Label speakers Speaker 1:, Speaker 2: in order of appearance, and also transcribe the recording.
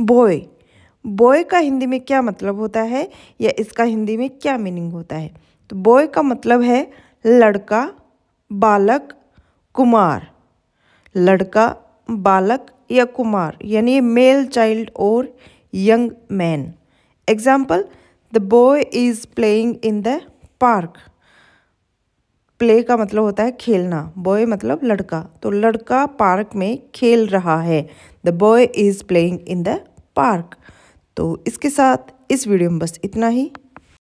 Speaker 1: boy boy का हिंदी में क्या मतलब होता है या इसका हिंदी में क्या मीनिंग होता है तो बॉय का मतलब है लड़का बालक कुमार लड़का बालक या कुमार यानी मेल चाइल्ड और young man example the boy is playing in the park play का मतलब होता है खेलना बॉय मतलब लड़का तो लड़का पार्क में खेल रहा है the boy is playing in the park तो इसके साथ इस वीडियो में बस इतना ही